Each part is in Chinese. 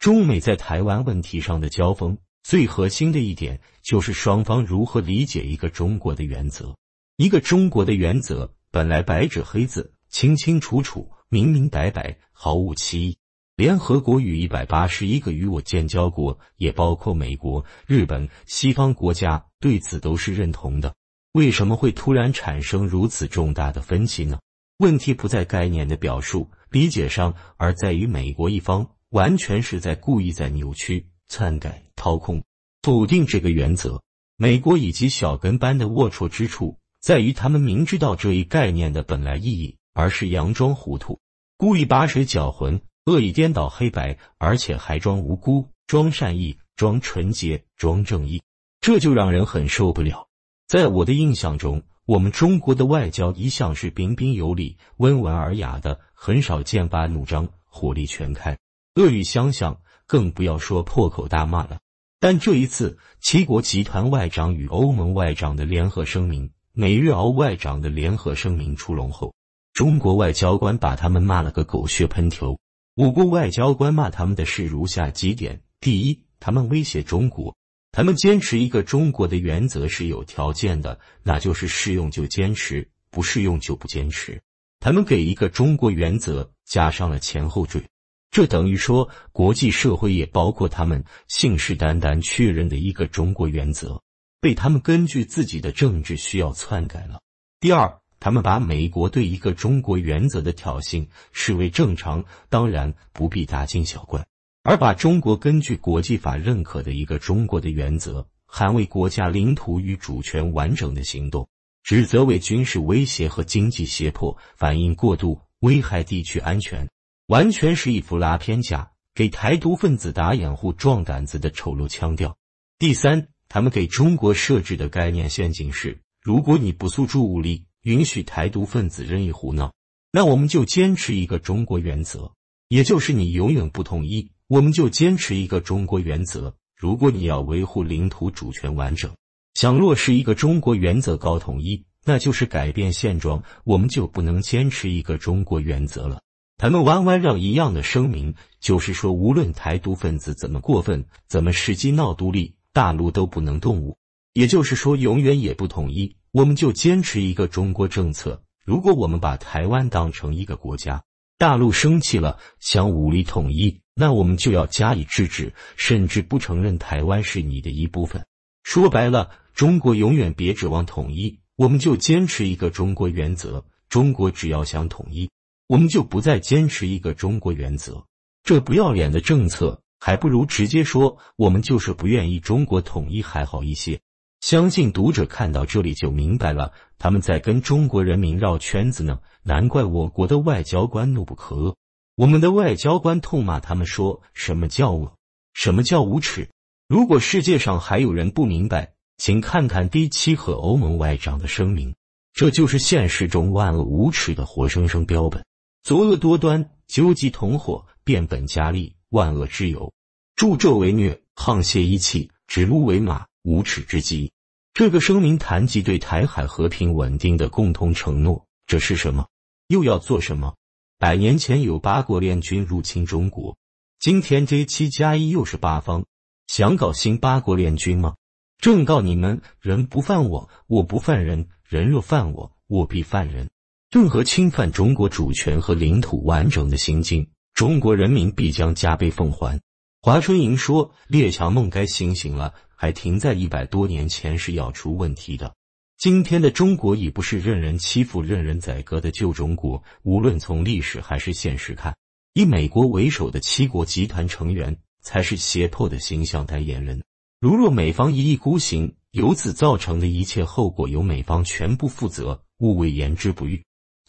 中美在台湾问题上的交锋，最核心的一点就是双方如何理解“一个中国”的原则。“一个中国”的原则本来白纸黑字、清清楚楚、明明白白，毫无歧义。联合国与一百八十一个与我建交国，也包括美国、日本、西方国家对此都是认同的。为什么会突然产生如此重大的分歧呢？问题不在概念的表述理解上，而在于美国一方。完全是在故意在扭曲、篡改、掏空、否定这个原则。美国以及小跟班的龌龊之处在于，他们明知道这一概念的本来意义，而是佯装糊涂，故意把水搅浑，恶意颠倒黑白，而且还装无辜、装善意、装纯洁、装正义，这就让人很受不了。在我的印象中，我们中国的外交一向是彬彬有礼、温文尔雅的，很少剑拔弩张、火力全开。恶语相向，更不要说破口大骂了。但这一次，七国集团外长与欧盟外长的联合声明，美日澳外长的联合声明出笼后，中国外交官把他们骂了个狗血喷头。我国外交官骂他们的事如下几点：第一，他们威胁中国，他们坚持一个中国的原则是有条件的，那就是适用就坚持，不适用就不坚持。他们给一个中国原则加上了前后缀。这等于说，国际社会也包括他们信誓旦旦确认的一个中国原则，被他们根据自己的政治需要篡改了。第二，他们把美国对一个中国原则的挑衅视为正常，当然不必大惊小怪，而把中国根据国际法认可的一个中国的原则，捍卫国家领土与主权完整的行动，指责为军事威胁和经济胁迫，反应过度，危害地区安全。完全是一副拉偏架、给台独分子打掩护、壮胆子的丑陋腔调。第三，他们给中国设置的概念陷阱是：如果你不诉诸武力，允许台独分子任意胡闹，那我们就坚持一个中国原则，也就是你永远不统一，我们就坚持一个中国原则。如果你要维护领土主权完整，想落实一个中国原则搞统一，那就是改变现状，我们就不能坚持一个中国原则了。他们弯弯绕一样的声明，就是说，无论台独分子怎么过分、怎么使劲闹独立，大陆都不能动武，也就是说，永远也不统一。我们就坚持一个中国政策。如果我们把台湾当成一个国家，大陆生气了，想武力统一，那我们就要加以制止，甚至不承认台湾是你的一部分。说白了，中国永远别指望统一，我们就坚持一个中国原则。中国只要想统一。我们就不再坚持一个中国原则，这不要脸的政策，还不如直接说我们就是不愿意中国统一还好一些。相信读者看到这里就明白了，他们在跟中国人民绕圈子呢。难怪我国的外交官怒不可遏，我们的外交官痛骂他们说什么叫恶，什么叫无耻。如果世界上还有人不明白，请看看第七和欧盟外长的声明，这就是现实中万恶无耻的活生生标本。作恶多端，纠集同伙，变本加厉，万恶之尤。助纣为虐，沆瀣一气，指鹿为马，无耻之极。这个声明谈及对台海和平稳定的共同承诺，这是什么？又要做什么？百年前有八国联军入侵中国，今天这七加一又是八方，想搞新八国联军吗？正告你们：人不犯我，我不犯人；人若犯我，我必犯人。任何侵犯中国主权和领土完整的行径，中国人民必将加倍奉还。”华春莹说，“列强梦该醒醒了，还停在一百多年前是要出问题的。今天的中国已不是任人欺负、任人宰割的旧中国。无论从历史还是现实看，以美国为首的七国集团成员才是胁迫的形象代言人。如若美方一意孤行，由此造成的一切后果由美方全部负责，勿谓言之不预。”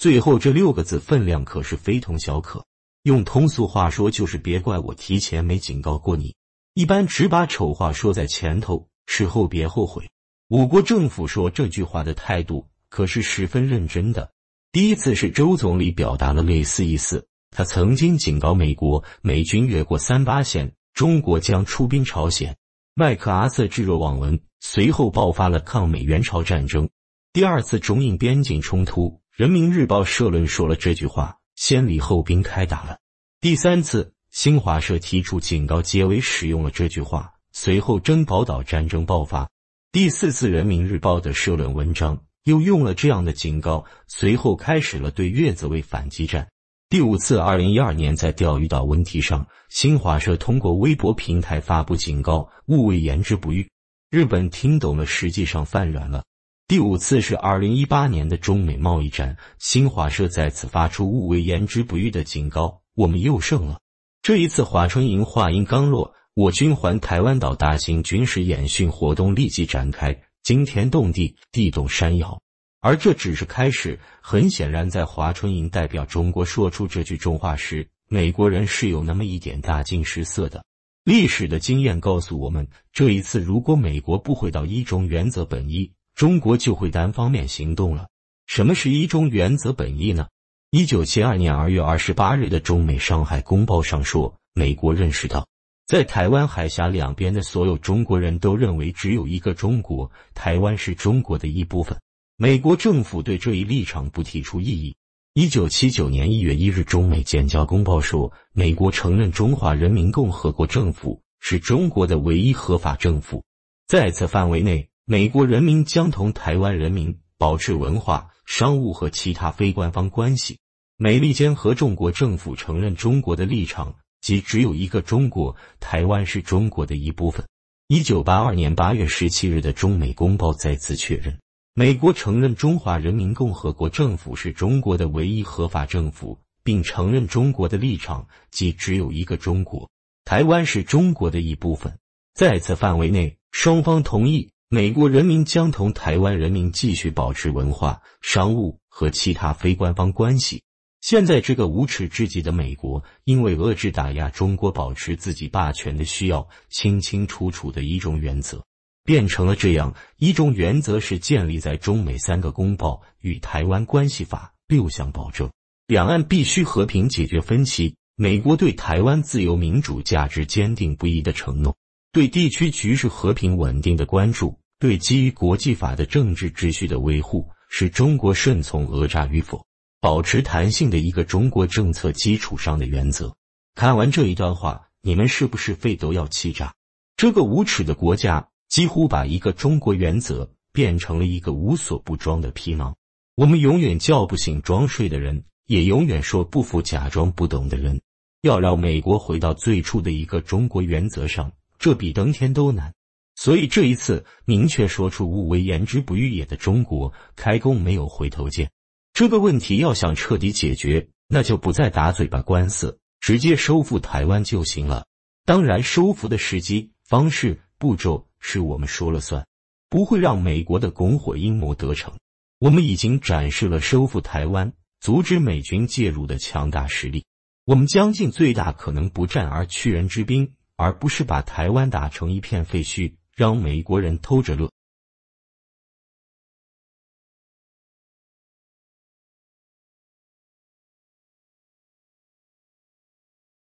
最后这六个字分量可是非同小可，用通俗话说就是别怪我提前没警告过你。一般只把丑话说在前头，事后别后悔。我国政府说这句话的态度可是十分认真的。第一次是周总理表达了类似意思，他曾经警告美国，美军越过三八线，中国将出兵朝鲜。麦克阿瑟置若罔闻，随后爆发了抗美援朝战争。第二次中印边境冲突。人民日报社论说了这句话，先礼后兵，开打了。第三次，新华社提出警告，结尾使用了这句话。随后，珍宝岛战争爆发。第四次，人民日报的社论文章又用了这样的警告，随后开始了对月子卫反击战。第五次，二零一二年在钓鱼岛问题上，新华社通过微博平台发布警告，勿谓言之不预。日本听懂了，实际上犯软了。第五次是二零一八年的中美贸易战。新华社再次发出“吾为言之不欲”的警告，我们又胜了。这一次，华春莹话音刚落，我军环台湾岛大型军事演训活动立即展开，惊天动地，地动山摇。而这只是开始。很显然，在华春莹代表中国说出这句重话时，美国人是有那么一点大惊失色的。历史的经验告诉我们，这一次如果美国不回到一中原则本意，中国就会单方面行动了。什么是一中原则本意呢？一九七二年二月二十八日的中美上海公报上说，美国认识到，在台湾海峡两边的所有中国人都认为只有一个中国，台湾是中国的一部分。美国政府对这一立场不提出异议。一九七九年一月一日，中美建交公报说，美国承认中华人民共和国政府是中国的唯一合法政府，在此范围内。美国人民将同台湾人民保持文化、商务和其他非官方关系。美利坚合众国政府承认中国的立场，即只有一个中国，台湾是中国的一部分。一九八二年八月十七日的中美公报再次确认，美国承认中华人民共和国政府是中国的唯一合法政府，并承认中国的立场，即只有一个中国，台湾是中国的一部分。在此范围内，双方同意。美国人民将同台湾人民继续保持文化、商务和其他非官方关系。现在这个无耻至极的美国，因为遏制、打压中国、保持自己霸权的需要，清清楚楚的一种原则，变成了这样一种原则是建立在中美三个公报与台湾关系法六项保证，两岸必须和平解决分歧，美国对台湾自由民主价值坚定不移的承诺，对地区局势和平稳定的关注。对基于国际法的政治秩序的维护，是中国顺从讹诈与否、保持弹性的一个中国政策基础上的原则。看完这一段话，你们是不是肺都要气炸？这个无耻的国家几乎把一个中国原则变成了一个无所不装的皮囊。我们永远叫不醒装睡的人，也永远说不服假装不懂的人。要让美国回到最初的一个中国原则上，这比登天都难。所以这一次明确说出“勿为言之不欲也”的中国，开弓没有回头箭。这个问题要想彻底解决，那就不再打嘴巴官司，直接收复台湾就行了。当然，收复的时机、方式、步骤是我们说了算，不会让美国的拱火阴谋得逞。我们已经展示了收复台湾、阻止美军介入的强大实力。我们将尽最大可能不战而屈人之兵，而不是把台湾打成一片废墟。让美国人偷着乐。